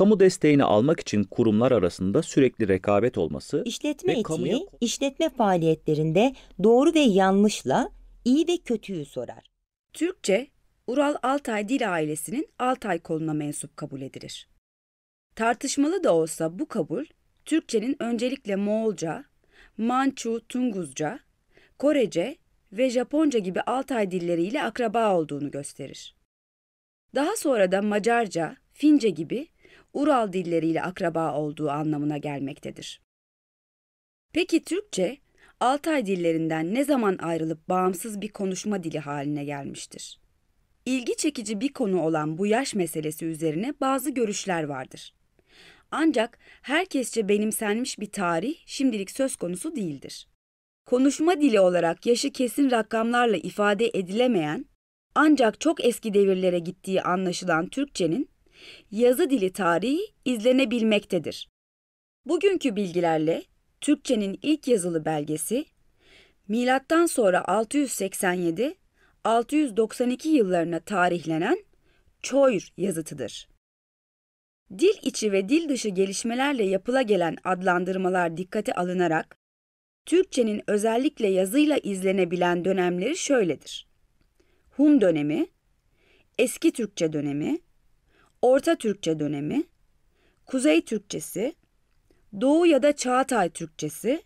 kamu desteğini almak için kurumlar arasında sürekli rekabet olması işletme etiği kamuya... işletme faaliyetlerinde doğru ve yanlışla iyi ve kötüyü sorar. Türkçe Ural Altay dil ailesinin Altay koluna mensup kabul edilir. Tartışmalı da olsa bu kabul Türkçenin öncelikle Moğolca, Mançu, Tunguzca, Korece ve Japonca gibi Altay dilleriyle akraba olduğunu gösterir. Daha sonra da Macarca, Fince gibi Ural dilleriyle akraba olduğu anlamına gelmektedir. Peki Türkçe, Altay dillerinden ne zaman ayrılıp bağımsız bir konuşma dili haline gelmiştir? İlgi çekici bir konu olan bu yaş meselesi üzerine bazı görüşler vardır. Ancak herkesçe benimsenmiş bir tarih şimdilik söz konusu değildir. Konuşma dili olarak yaşı kesin rakamlarla ifade edilemeyen ancak çok eski devirlere gittiği anlaşılan Türkçenin yazı dili tarihi izlenebilmektedir. Bugünkü bilgilerle Türkçenin ilk yazılı belgesi milattan sonra 687 692 yıllarına tarihlenen Çoyr yazıtıdır. Dil içi ve dil dışı gelişmelerle yapıla gelen adlandırmalar dikkate alınarak Türkçenin özellikle yazıyla izlenebilen dönemleri şöyledir. Hun dönemi, Eski Türkçe dönemi, Orta Türkçe dönemi, Kuzey Türkçesi, Doğu ya da Çağatay Türkçesi,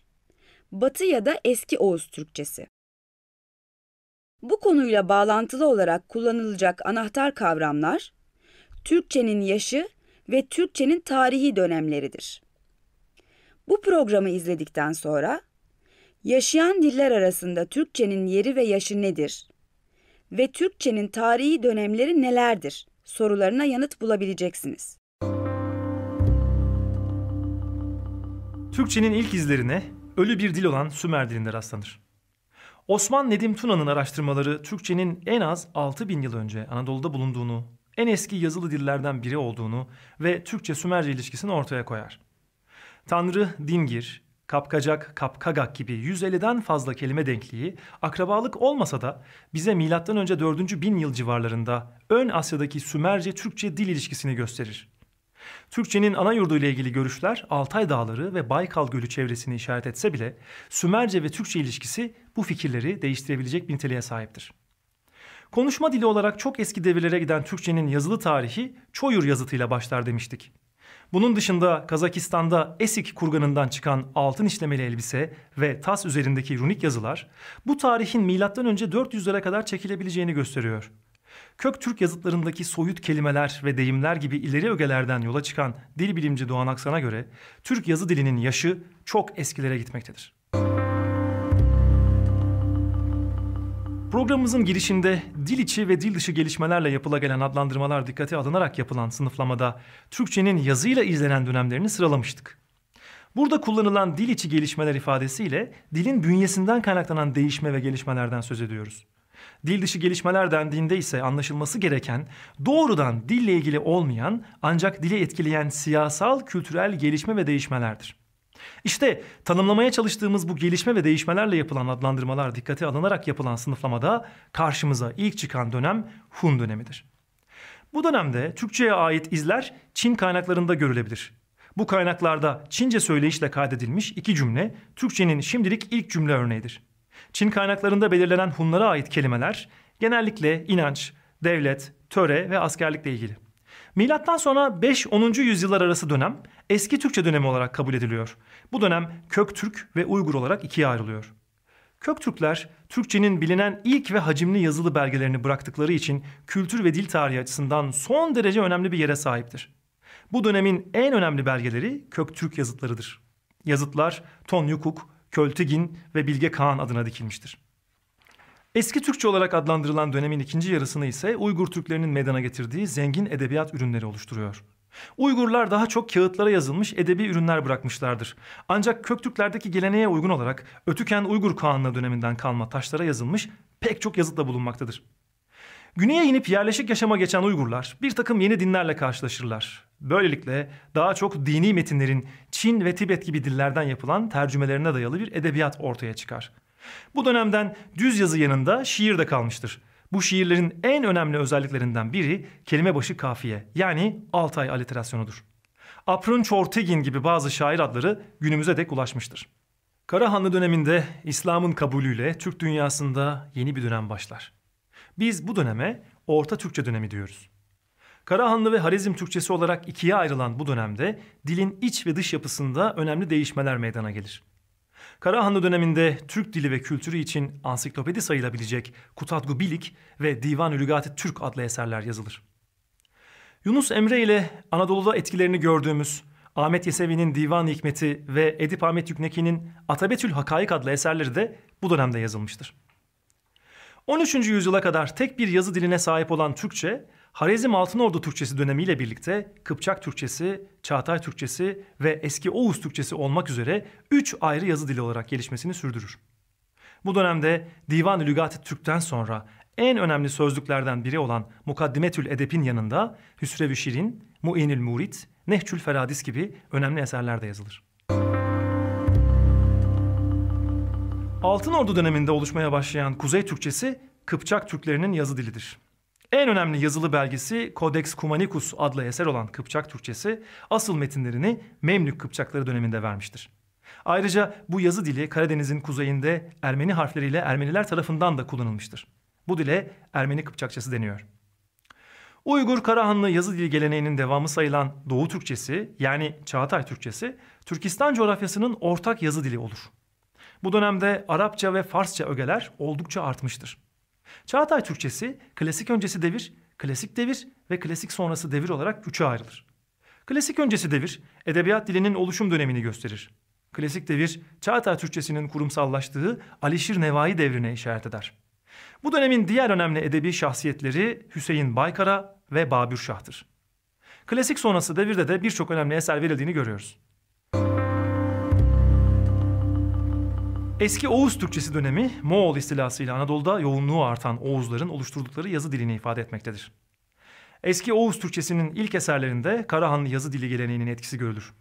Batı ya da Eski Oğuz Türkçesi. Bu konuyla bağlantılı olarak kullanılacak anahtar kavramlar Türkçenin yaşı ve Türkçenin tarihi dönemleridir. Bu programı izledikten sonra yaşayan diller arasında Türkçenin yeri ve yaşı nedir ve Türkçenin tarihi dönemleri nelerdir sorularına yanıt bulabileceksiniz. Türkçenin ilk izlerine ölü bir dil olan Sümer dilinde rastlanır. Osman Nedim Tuna'nın araştırmaları Türkçenin en az 6000 yıl önce Anadolu'da bulunduğunu, en eski yazılı dillerden biri olduğunu ve Türkçe-Sümerce ilişkisini ortaya koyar. Tanrı Dingir, Kapkacak, kapkagak gibi 150'den fazla kelime denkliği akrabalık olmasa da bize M.Ö. 4. bin yıl civarlarında Ön Asya'daki Sümerce-Türkçe dil ilişkisini gösterir. Türkçenin ana yurdu ile ilgili görüşler Altay Dağları ve Baykal Gölü çevresini işaret etse bile Sümerce ve Türkçe ilişkisi bu fikirleri değiştirebilecek bir niteliğe sahiptir. Konuşma dili olarak çok eski devirlere giden Türkçenin yazılı tarihi Çoyur yazıtıyla başlar demiştik. Bunun dışında Kazakistan'da Esik kurganından çıkan altın işlemeli elbise ve tas üzerindeki runik yazılar bu tarihin milattan M.Ö. 400'lere kadar çekilebileceğini gösteriyor. Kök Türk yazıtlarındaki soyut kelimeler ve deyimler gibi ileri ögelerden yola çıkan dil bilimci Doğan Aksan'a göre Türk yazı dilinin yaşı çok eskilere gitmektedir. Programımızın girişinde dil içi ve dil dışı gelişmelerle yapıla gelen adlandırmalar dikkate alınarak yapılan sınıflamada Türkçenin yazıyla izlenen dönemlerini sıralamıştık. Burada kullanılan dil içi gelişmeler ifadesiyle dilin bünyesinden kaynaklanan değişme ve gelişmelerden söz ediyoruz. Dil dışı gelişmeler dendiğinde ise anlaşılması gereken doğrudan dille ilgili olmayan ancak dili etkileyen siyasal, kültürel gelişme ve değişmelerdir. İşte tanımlamaya çalıştığımız bu gelişme ve değişmelerle yapılan adlandırmalar dikkate alınarak yapılan sınıflamada karşımıza ilk çıkan dönem Hun dönemidir. Bu dönemde Türkçe'ye ait izler Çin kaynaklarında görülebilir. Bu kaynaklarda Çince söyleyişle kaydedilmiş iki cümle Türkçenin şimdilik ilk cümle örneğidir. Çin kaynaklarında belirlenen Hunlara ait kelimeler genellikle inanç, devlet, töre ve askerlikle ilgili. Milattan sonra 5-10. yüzyıllar arası dönem eski Türkçe dönemi olarak kabul ediliyor. Bu dönem Köktürk ve Uygur olarak ikiye ayrılıyor. Köktürkler Türkçenin bilinen ilk ve hacimli yazılı belgelerini bıraktıkları için kültür ve dil tarihi açısından son derece önemli bir yere sahiptir. Bu dönemin en önemli belgeleri Köktürk yazıtlarıdır. Yazıtlar Ton Tonyukuk, Költigin ve Bilge Kağan adına dikilmiştir. Eski Türkçe olarak adlandırılan dönemin ikinci yarısını ise Uygur Türklerinin meydana getirdiği zengin edebiyat ürünleri oluşturuyor. Uygurlar daha çok kağıtlara yazılmış edebi ürünler bırakmışlardır. Ancak Köktürklerdeki geleneğe uygun olarak Ötüken Uygur Kağanlı döneminden kalma taşlara yazılmış pek çok yazıt da bulunmaktadır. Güney'e inip yerleşik yaşama geçen Uygurlar bir takım yeni dinlerle karşılaşırlar. Böylelikle daha çok dini metinlerin Çin ve Tibet gibi dillerden yapılan tercümelerine dayalı bir edebiyat ortaya çıkar. Bu dönemden düz yazı yanında şiir de kalmıştır. Bu şiirlerin en önemli özelliklerinden biri kelime başı kafiye yani Altay aliterasyonudur. Aprın Çortegin gibi bazı şair adları günümüze dek ulaşmıştır. Karahanlı döneminde İslam'ın kabulüyle Türk dünyasında yeni bir dönem başlar. Biz bu döneme Orta Türkçe dönemi diyoruz. Karahanlı ve Harizm Türkçesi olarak ikiye ayrılan bu dönemde dilin iç ve dış yapısında önemli değişmeler meydana gelir. Karahanlı döneminde Türk dili ve kültürü için ansiklopedi sayılabilecek Kutadgu Bilik ve Divan Ülügati Türk adlı eserler yazılır. Yunus Emre ile Anadolu'da etkilerini gördüğümüz Ahmet Yesevi'nin Divan Hikmeti ve Edip Ahmet Yükneki'nin Atabetül Hakaik adlı eserleri de bu dönemde yazılmıştır. 13. yüzyıla kadar tek bir yazı diline sahip olan Türkçe, Harezm Altınordu Türkçesi dönemiyle birlikte Kıpçak Türkçesi, Çağatay Türkçesi ve eski Oğuz Türkçesi olmak üzere üç ayrı yazı dili olarak gelişmesini sürdürür. Bu dönemde Divan-ı Lügat-ı Türk'ten sonra en önemli sözlüklerden biri olan Mukaddimetül Edep'in yanında Hüsrev-i Şirin, Mu'inül Murit, Nehçül Feradis gibi önemli eserler de yazılır. Altın Ordu döneminde oluşmaya başlayan Kuzey Türkçesi Kıpçak Türklerinin yazı dilidir. En önemli yazılı belgesi Codex Cumanicus adlı eser olan Kıpçak Türkçesi asıl metinlerini Memlük Kıpçakları döneminde vermiştir. Ayrıca bu yazı dili Karadeniz'in kuzeyinde Ermeni harfleriyle Ermeniler tarafından da kullanılmıştır. Bu dile Ermeni Kıpçakçası deniyor. Uygur Karahanlı yazı dili geleneğinin devamı sayılan Doğu Türkçesi yani Çağatay Türkçesi Türkistan coğrafyasının ortak yazı dili olur. Bu dönemde Arapça ve Farsça ögeler oldukça artmıştır. Çağatay Türkçesi klasik öncesi devir, klasik devir ve klasik sonrası devir olarak üçe ayrılır. Klasik öncesi devir edebiyat dilinin oluşum dönemini gösterir. Klasik devir Çağatay Türkçesinin kurumsallaştığı Alişir Nevai devrine işaret eder. Bu dönemin diğer önemli edebi şahsiyetleri Hüseyin Baykara ve Babür Şah'tır. Klasik sonrası devirde de birçok önemli eser verildiğini görüyoruz. Eski Oğuz Türkçesi dönemi Moğol istilasıyla Anadolu'da yoğunluğu artan Oğuzların oluşturdukları yazı dilini ifade etmektedir. Eski Oğuz Türkçesinin ilk eserlerinde Karahanlı yazı dili geleneğinin etkisi görülür.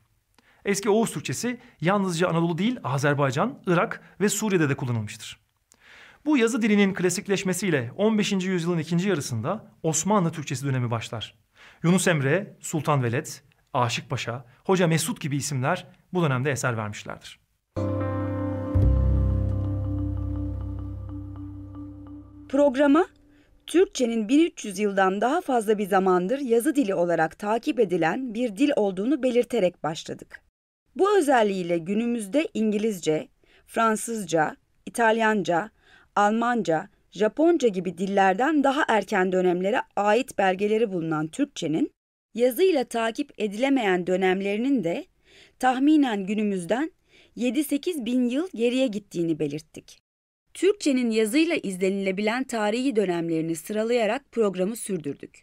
Eski Oğuz Türkçesi yalnızca Anadolu değil Azerbaycan, Irak ve Suriye'de de kullanılmıştır. Bu yazı dilinin klasikleşmesiyle 15. yüzyılın ikinci yarısında Osmanlı Türkçesi dönemi başlar. Yunus Emre, Sultan Veled, Aşık Paşa, Hoca Mesut gibi isimler bu dönemde eser vermişlerdir. Programa Türkçenin 1300 yıldan daha fazla bir zamandır yazı dili olarak takip edilen bir dil olduğunu belirterek başladık. Bu özelliğiyle günümüzde İngilizce, Fransızca, İtalyanca, Almanca, Japonca gibi dillerden daha erken dönemlere ait belgeleri bulunan Türkçenin yazıyla takip edilemeyen dönemlerinin de tahminen günümüzden 7-8 bin yıl geriye gittiğini belirttik. Türkçenin yazıyla izlenilebilen tarihi dönemlerini sıralayarak programı sürdürdük.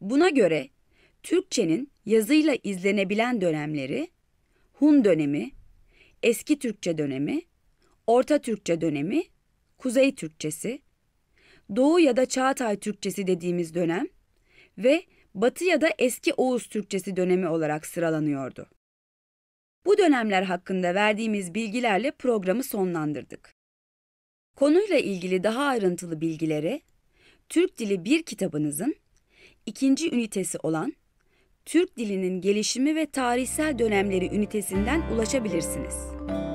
Buna göre Türkçenin yazıyla izlenebilen dönemleri Hun dönemi, Eski Türkçe dönemi, Orta Türkçe dönemi, Kuzey Türkçesi, Doğu ya da Çağatay Türkçesi dediğimiz dönem ve Batı ya da Eski Oğuz Türkçesi dönemi olarak sıralanıyordu. Bu dönemler hakkında verdiğimiz bilgilerle programı sonlandırdık. Konuyla ilgili daha ayrıntılı bilgilere Türk Dili 1 kitabınızın ikinci ünitesi olan Türk dilinin gelişimi ve tarihsel dönemleri ünitesinden ulaşabilirsiniz.